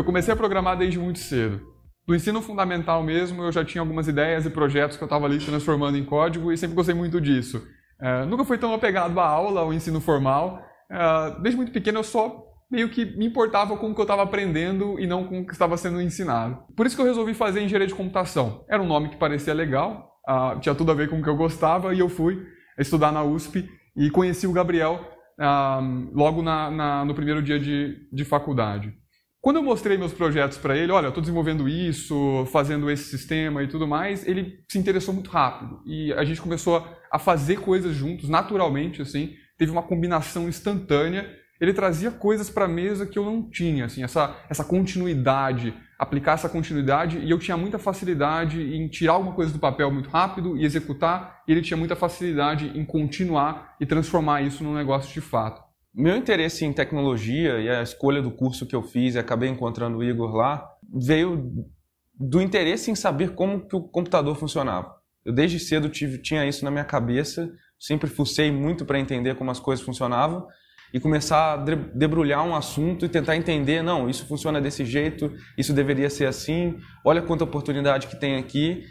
Eu comecei a programar desde muito cedo. Do ensino fundamental mesmo, eu já tinha algumas ideias e projetos que eu estava ali transformando em código e sempre gostei muito disso. É, nunca fui tão apegado à aula, ao ensino formal. É, desde muito pequeno eu só meio que me importava com o que eu estava aprendendo e não com o que estava sendo ensinado. Por isso que eu resolvi fazer engenharia de computação. Era um nome que parecia legal, uh, tinha tudo a ver com o que eu gostava e eu fui estudar na USP e conheci o Gabriel ah, logo na, na, no primeiro dia de, de faculdade. Quando eu mostrei meus projetos para ele, olha, eu estou desenvolvendo isso, fazendo esse sistema e tudo mais, ele se interessou muito rápido. E a gente começou a fazer coisas juntos, naturalmente, assim. Teve uma combinação instantânea. Ele trazia coisas para a mesa que eu não tinha, assim, essa, essa continuidade, aplicar essa continuidade. E eu tinha muita facilidade em tirar alguma coisa do papel muito rápido e executar. E ele tinha muita facilidade em continuar e transformar isso num negócio de fato. Meu interesse em tecnologia e a escolha do curso que eu fiz, e acabei encontrando o Igor lá, veio do interesse em saber como que o computador funcionava. Eu desde cedo tive, tinha isso na minha cabeça, sempre fucei muito para entender como as coisas funcionavam e começar a debrulhar um assunto e tentar entender, não, isso funciona desse jeito, isso deveria ser assim, olha quanta oportunidade que tem aqui.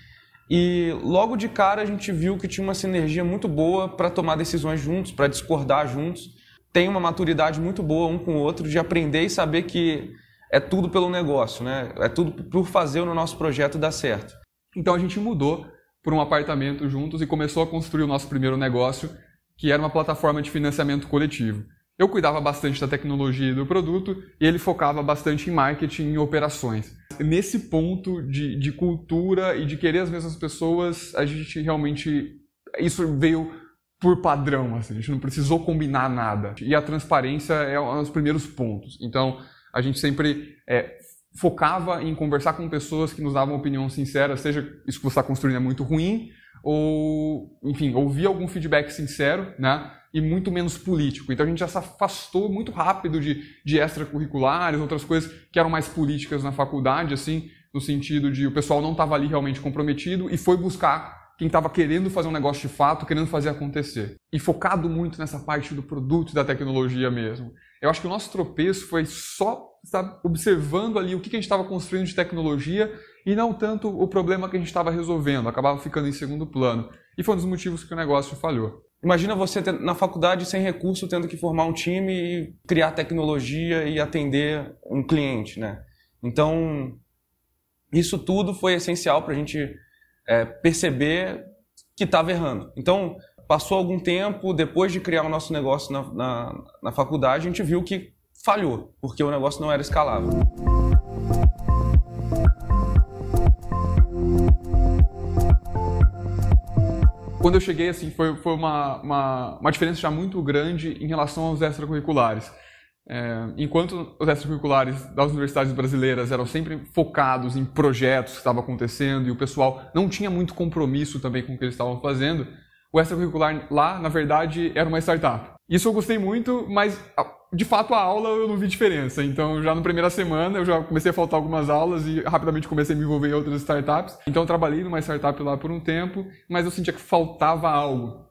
E logo de cara a gente viu que tinha uma sinergia muito boa para tomar decisões juntos, para discordar juntos tem uma maturidade muito boa um com o outro de aprender e saber que é tudo pelo negócio, né? É tudo por fazer o nosso projeto dar certo. Então a gente mudou para um apartamento juntos e começou a construir o nosso primeiro negócio, que era uma plataforma de financiamento coletivo. Eu cuidava bastante da tecnologia e do produto e ele focava bastante em marketing e operações. Nesse ponto de, de cultura e de querer as mesmas pessoas, a gente realmente. Isso veio por padrão, assim, a gente não precisou combinar nada. E a transparência é um dos primeiros pontos. Então, a gente sempre é, focava em conversar com pessoas que nos davam opinião sincera, seja isso que você está construindo é muito ruim, ou, enfim, ouvir algum feedback sincero, né? E muito menos político. Então a gente já se afastou muito rápido de, de extracurriculares, outras coisas que eram mais políticas na faculdade, assim, no sentido de o pessoal não estava ali realmente comprometido e foi buscar quem estava querendo fazer um negócio de fato, querendo fazer acontecer. E focado muito nessa parte do produto e da tecnologia mesmo. Eu acho que o nosso tropeço foi só estar observando ali o que a gente estava construindo de tecnologia e não tanto o problema que a gente estava resolvendo, acabava ficando em segundo plano. E foi um dos motivos que o negócio falhou. Imagina você na faculdade sem recurso, tendo que formar um time e criar tecnologia e atender um cliente, né? Então, isso tudo foi essencial para a gente é, perceber que estava errando. Então, passou algum tempo, depois de criar o nosso negócio na, na, na faculdade, a gente viu que falhou, porque o negócio não era escalável. Quando eu cheguei, assim, foi, foi uma, uma, uma diferença já muito grande em relação aos extracurriculares. É, enquanto os extracurriculares das universidades brasileiras eram sempre focados em projetos que estavam acontecendo e o pessoal não tinha muito compromisso também com o que eles estavam fazendo, o extracurricular lá, na verdade, era uma startup. Isso eu gostei muito, mas de fato a aula eu não vi diferença. Então, já na primeira semana, eu já comecei a faltar algumas aulas e rapidamente comecei a me envolver em outras startups. Então, eu trabalhei numa startup lá por um tempo, mas eu sentia que faltava algo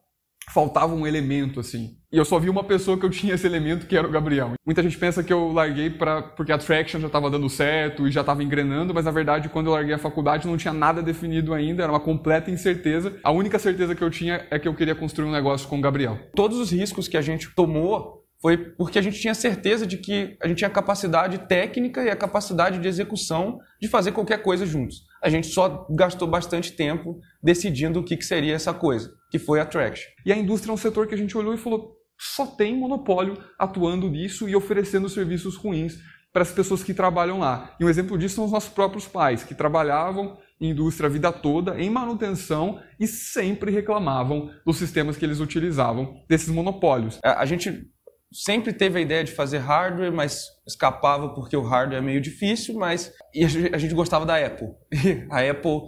que faltava um elemento, assim. E eu só vi uma pessoa que eu tinha esse elemento, que era o Gabriel. Muita gente pensa que eu larguei pra, porque a Traction já estava dando certo e já estava engrenando, mas na verdade, quando eu larguei a faculdade, não tinha nada definido ainda, era uma completa incerteza. A única certeza que eu tinha é que eu queria construir um negócio com o Gabriel. Todos os riscos que a gente tomou foi porque a gente tinha certeza de que a gente tinha capacidade técnica e a capacidade de execução de fazer qualquer coisa juntos a gente só gastou bastante tempo decidindo o que, que seria essa coisa, que foi a traction. E a indústria é um setor que a gente olhou e falou, só tem monopólio atuando nisso e oferecendo serviços ruins para as pessoas que trabalham lá. E um exemplo disso são os nossos próprios pais, que trabalhavam em indústria a vida toda, em manutenção e sempre reclamavam dos sistemas que eles utilizavam, desses monopólios. A gente sempre teve a ideia de fazer hardware, mas escapava porque o hardware é meio difícil, mas e a gente gostava da Apple. E a Apple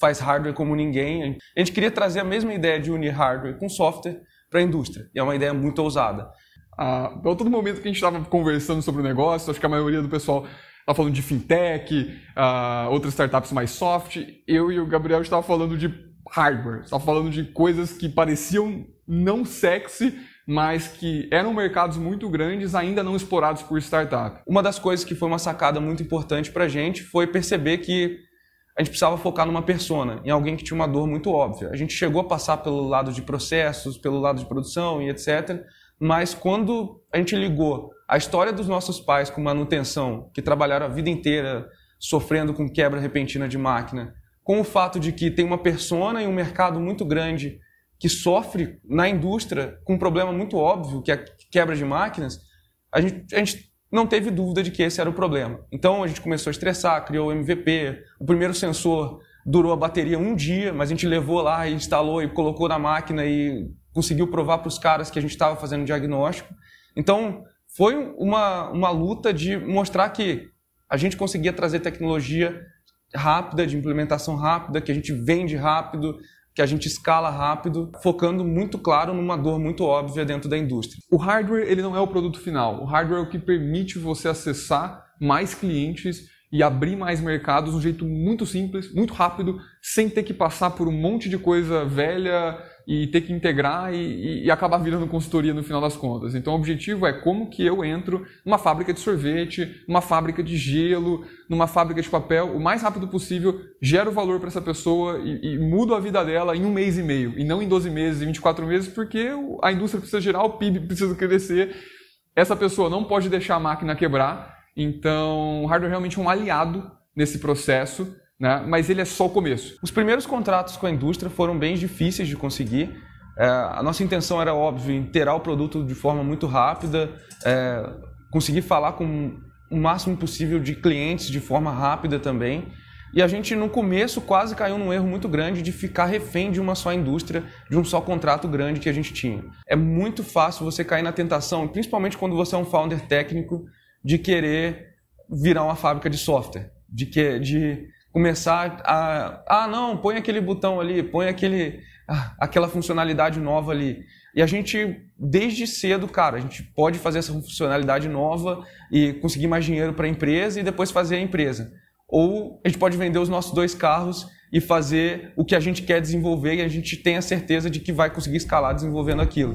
faz hardware como ninguém. A gente queria trazer a mesma ideia de unir hardware com software para a indústria. E é uma ideia muito ousada. Ah, a todo momento que a gente estava conversando sobre o negócio, acho que a maioria do pessoal estava tá falando de fintech, ah, outras startups mais soft. Eu e o Gabriel estava falando de hardware, estava falando de coisas que pareciam não sexy, mas que eram mercados muito grandes ainda não explorados por startup. Uma das coisas que foi uma sacada muito importante para a gente foi perceber que a gente precisava focar numa persona, em alguém que tinha uma dor muito óbvia. A gente chegou a passar pelo lado de processos, pelo lado de produção e etc. Mas quando a gente ligou a história dos nossos pais com manutenção, que trabalharam a vida inteira sofrendo com quebra repentina de máquina, com o fato de que tem uma persona e um mercado muito grande que sofre na indústria com um problema muito óbvio, que é a quebra de máquinas, a gente, a gente não teve dúvida de que esse era o problema. Então a gente começou a estressar, criou o MVP, o primeiro sensor durou a bateria um dia, mas a gente levou lá e instalou e colocou na máquina e conseguiu provar para os caras que a gente estava fazendo diagnóstico. Então foi uma, uma luta de mostrar que a gente conseguia trazer tecnologia rápida, de implementação rápida, que a gente vende rápido, que a gente escala rápido, focando muito claro numa dor muito óbvia dentro da indústria. O hardware ele não é o produto final. O hardware é o que permite você acessar mais clientes e abrir mais mercados de um jeito muito simples, muito rápido, sem ter que passar por um monte de coisa velha e ter que integrar e, e, acabar virando consultoria no final das contas. Então o objetivo é como que eu entro numa fábrica de sorvete, numa fábrica de gelo, numa fábrica de papel, o mais rápido possível, gero valor para essa pessoa e, e mudo a vida dela em um mês e meio, e não em 12 meses, em 24 meses, porque a indústria precisa gerar, o PIB precisa crescer, essa pessoa não pode deixar a máquina quebrar, então, o hardware é realmente um aliado nesse processo, né? mas ele é só o começo. Os primeiros contratos com a indústria foram bem difíceis de conseguir. É, a nossa intenção era, óbvio, inteirar o produto de forma muito rápida, é, conseguir falar com o máximo possível de clientes de forma rápida também. E a gente, no começo, quase caiu num erro muito grande de ficar refém de uma só indústria, de um só contrato grande que a gente tinha. É muito fácil você cair na tentação, principalmente quando você é um founder técnico, de querer virar uma fábrica de software, de, que, de começar a. Ah, não, põe aquele botão ali, põe aquele, ah, aquela funcionalidade nova ali. E a gente, desde cedo, cara, a gente pode fazer essa funcionalidade nova e conseguir mais dinheiro para a empresa e depois fazer a empresa. Ou a gente pode vender os nossos dois carros e fazer o que a gente quer desenvolver e a gente tem a certeza de que vai conseguir escalar desenvolvendo aquilo.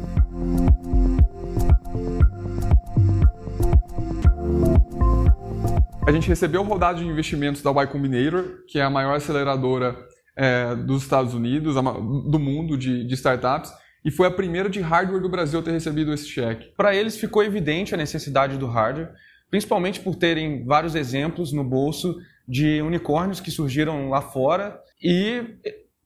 A gente recebeu rodada de investimentos da Y Combinator, que é a maior aceleradora é, dos Estados Unidos, do mundo de, de startups, e foi a primeira de hardware do Brasil a ter recebido esse cheque. Para eles ficou evidente a necessidade do hardware, principalmente por terem vários exemplos no bolso de unicórnios que surgiram lá fora e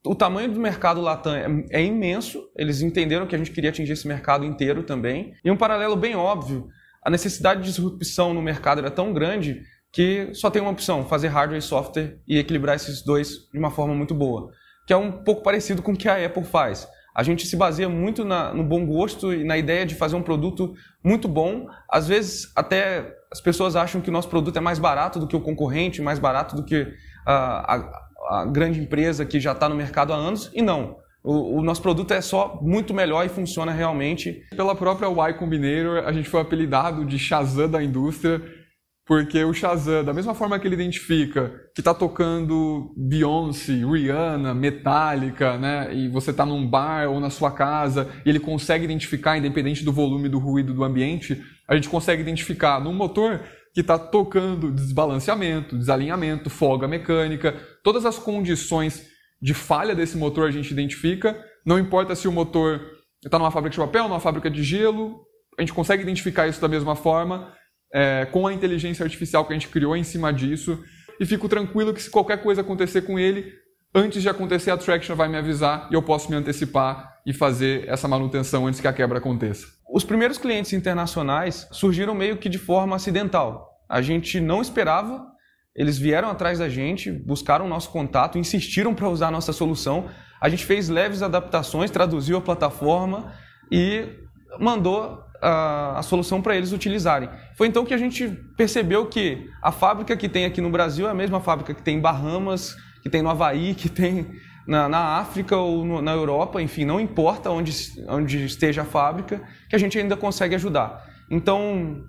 o tamanho do mercado Latam é, é, imenso. Eles entenderam que a gente queria atingir esse mercado inteiro também. E um paralelo bem óbvio, a necessidade de disrupção no mercado era tão grande que só tem uma opção, fazer hardware e software e equilibrar esses dois de uma forma muito boa, que é um pouco parecido com o que a Apple faz. A gente se baseia muito na, no bom gosto e na ideia de fazer um produto muito bom. Às vezes, até as pessoas acham que o nosso produto é mais barato do que o concorrente, mais barato do que a, a, a grande empresa que já está no mercado há anos, e não. O, o, nosso produto é só muito melhor e funciona realmente. Pela própria Y Combinator, a gente foi apelidado de Shazam da indústria, porque o Shazam, da mesma forma que ele identifica que tá tocando Beyoncé, Rihanna, Metallica, né? E você tá num bar ou na sua casa, e ele consegue identificar, independente do volume do ruído do ambiente, a gente consegue identificar num motor que está tocando desbalanceamento, desalinhamento, folga mecânica, todas as condições de falha desse motor a gente identifica. Não importa se o motor está numa fábrica de papel, numa fábrica de gelo, a gente consegue identificar isso da mesma forma é, com a inteligência artificial que a gente criou em cima disso. E fico tranquilo que se qualquer coisa acontecer com ele, antes de acontecer, a Traction vai me avisar e eu posso me antecipar e fazer essa manutenção antes que a quebra aconteça. Os primeiros clientes internacionais surgiram meio que de forma acidental. A gente não esperava, eles vieram atrás da gente, buscaram o nosso contato, insistiram para usar a nossa solução. A gente fez leves adaptações, traduziu a plataforma e mandou a, a solução para eles utilizarem. Foi então que a gente percebeu que a fábrica que tem aqui no Brasil é a mesma fábrica que tem em Bahamas, que tem no Havaí, que tem na, na África ou no, na Europa, enfim, não importa onde, onde esteja a fábrica, que a gente ainda consegue ajudar. Então,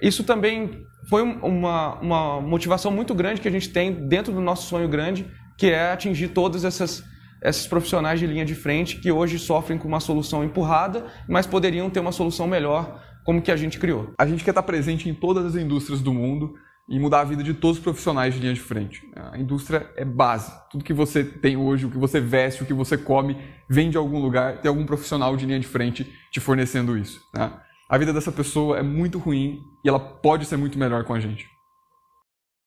isso também foi uma, uma motivação muito grande que a gente tem dentro do nosso sonho grande, que é atingir todas essas esses profissionais de linha de frente que hoje sofrem com uma solução empurrada, mas poderiam ter uma solução melhor como que a gente criou. A gente quer estar presente em todas as indústrias do mundo e mudar a vida de todos os profissionais de linha de frente. A indústria é base. Tudo que você tem hoje, o que você veste, o que você come, vem de algum lugar, tem algum profissional de linha de frente te fornecendo isso. Né? A vida dessa pessoa é muito ruim e ela pode ser muito melhor com a gente.